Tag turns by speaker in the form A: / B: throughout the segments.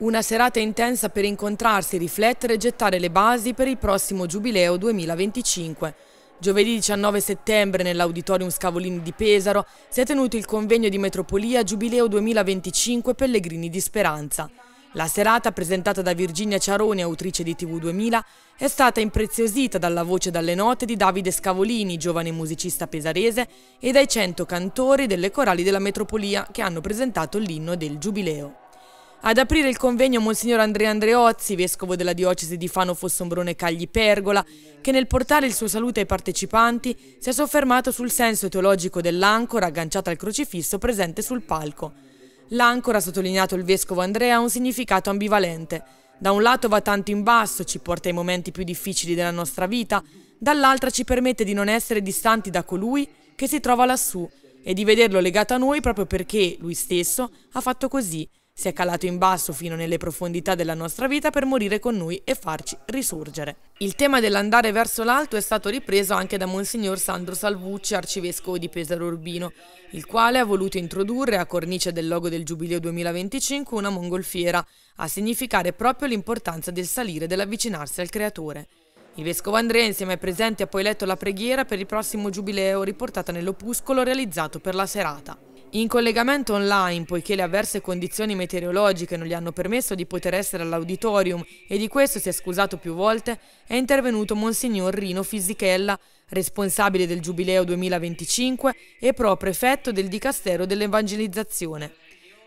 A: Una serata intensa per incontrarsi, riflettere e gettare le basi per il prossimo Giubileo 2025. Giovedì 19 settembre nell'Auditorium Scavolini di Pesaro si è tenuto il convegno di Metropolia Giubileo 2025 Pellegrini di Speranza. La serata, presentata da Virginia Ciarone, autrice di TV2000, è stata impreziosita dalla voce e dalle note di Davide Scavolini, giovane musicista pesarese, e dai cento cantori delle corali della Metropolia che hanno presentato l'inno del Giubileo. Ad aprire il convegno Monsignor Andrea Andreozzi, vescovo della diocesi di Fano Fossombrone Cagli Pergola, che nel portare il suo saluto ai partecipanti si è soffermato sul senso teologico dell'ancora agganciata al crocifisso presente sul palco. L'ancora, ha sottolineato il vescovo Andrea, ha un significato ambivalente. Da un lato va tanto in basso, ci porta ai momenti più difficili della nostra vita, dall'altra ci permette di non essere distanti da colui che si trova lassù e di vederlo legato a noi proprio perché lui stesso ha fatto così si è calato in basso fino nelle profondità della nostra vita per morire con noi e farci risorgere. Il tema dell'andare verso l'alto è stato ripreso anche da Monsignor Sandro Salvucci, arcivescovo di Pesaro Urbino, il quale ha voluto introdurre a cornice del logo del Giubileo 2025 una mongolfiera, a significare proprio l'importanza del salire e dell'avvicinarsi al Creatore. Il vescovo Andrea insieme ai presenti ha poi letto la preghiera per il prossimo giubileo riportata nell'opuscolo realizzato per la serata. In collegamento online, poiché le avverse condizioni meteorologiche non gli hanno permesso di poter essere all'auditorium e di questo si è scusato più volte, è intervenuto Monsignor Rino Fisichella, responsabile del Giubileo 2025 e pro-prefetto del Dicastero dell'Evangelizzazione.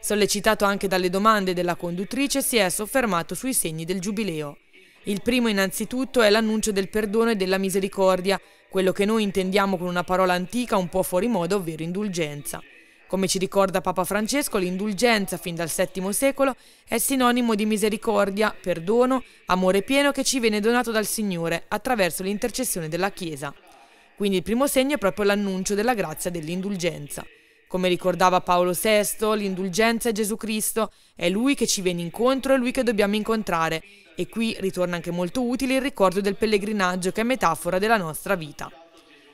A: Sollecitato anche dalle domande della conduttrice, si è soffermato sui segni del Giubileo. Il primo innanzitutto è l'annuncio del perdono e della misericordia, quello che noi intendiamo con una parola antica un po' fuori moda, ovvero indulgenza. Come ci ricorda Papa Francesco, l'indulgenza fin dal VII secolo è sinonimo di misericordia, perdono, amore pieno che ci viene donato dal Signore attraverso l'intercessione della Chiesa. Quindi il primo segno è proprio l'annuncio della grazia dell'indulgenza. Come ricordava Paolo VI, l'indulgenza è Gesù Cristo, è Lui che ci viene incontro, è Lui che dobbiamo incontrare. E qui ritorna anche molto utile il ricordo del pellegrinaggio che è metafora della nostra vita.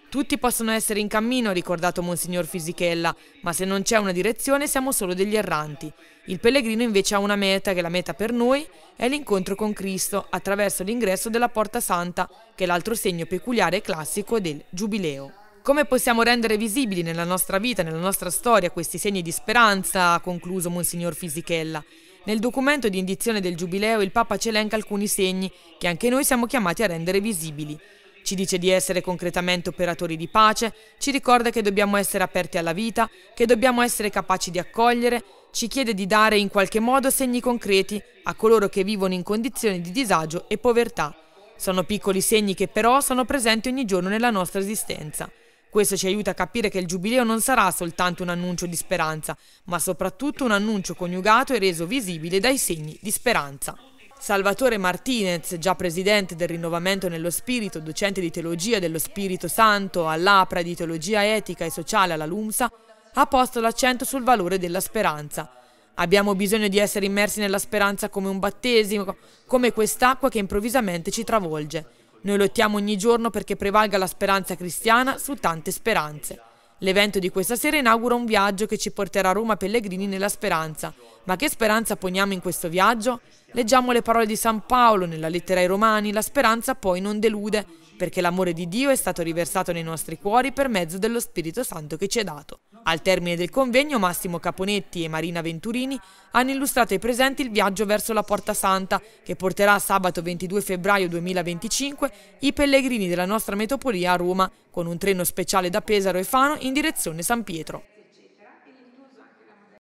A: Tutti possono essere in cammino, ha ricordato Monsignor Fisichella, ma se non c'è una direzione siamo solo degli erranti. Il pellegrino invece ha una meta, che la meta per noi è l'incontro con Cristo attraverso l'ingresso della Porta Santa, che è l'altro segno peculiare e classico del Giubileo. Come possiamo rendere visibili nella nostra vita, nella nostra storia, questi segni di speranza? ha concluso Monsignor Fisichella. Nel documento di indizione del Giubileo il Papa ci elenca alcuni segni che anche noi siamo chiamati a rendere visibili. Ci dice di essere concretamente operatori di pace, ci ricorda che dobbiamo essere aperti alla vita, che dobbiamo essere capaci di accogliere, ci chiede di dare in qualche modo segni concreti a coloro che vivono in condizioni di disagio e povertà. Sono piccoli segni che però sono presenti ogni giorno nella nostra esistenza. Questo ci aiuta a capire che il Giubileo non sarà soltanto un annuncio di speranza, ma soprattutto un annuncio coniugato e reso visibile dai segni di speranza. Salvatore Martinez, già presidente del Rinnovamento nello Spirito, docente di teologia dello Spirito Santo all'APRA di teologia etica e sociale alla LUMSA, ha posto l'accento sul valore della speranza. Abbiamo bisogno di essere immersi nella speranza come un battesimo, come quest'acqua che improvvisamente ci travolge. Noi lottiamo ogni giorno perché prevalga la speranza cristiana su tante speranze. L'evento di questa sera inaugura un viaggio che ci porterà a Roma Pellegrini nella speranza. Ma che speranza poniamo in questo viaggio? Leggiamo le parole di San Paolo nella lettera ai Romani, la speranza poi non delude, perché l'amore di Dio è stato riversato nei nostri cuori per mezzo dello Spirito Santo che ci è dato. Al termine del convegno Massimo Caponetti e Marina Venturini hanno illustrato ai presenti il viaggio verso la Porta Santa che porterà sabato 22 febbraio 2025 i pellegrini della nostra metropolia a Roma con un treno speciale da Pesaro e Fano in direzione San Pietro.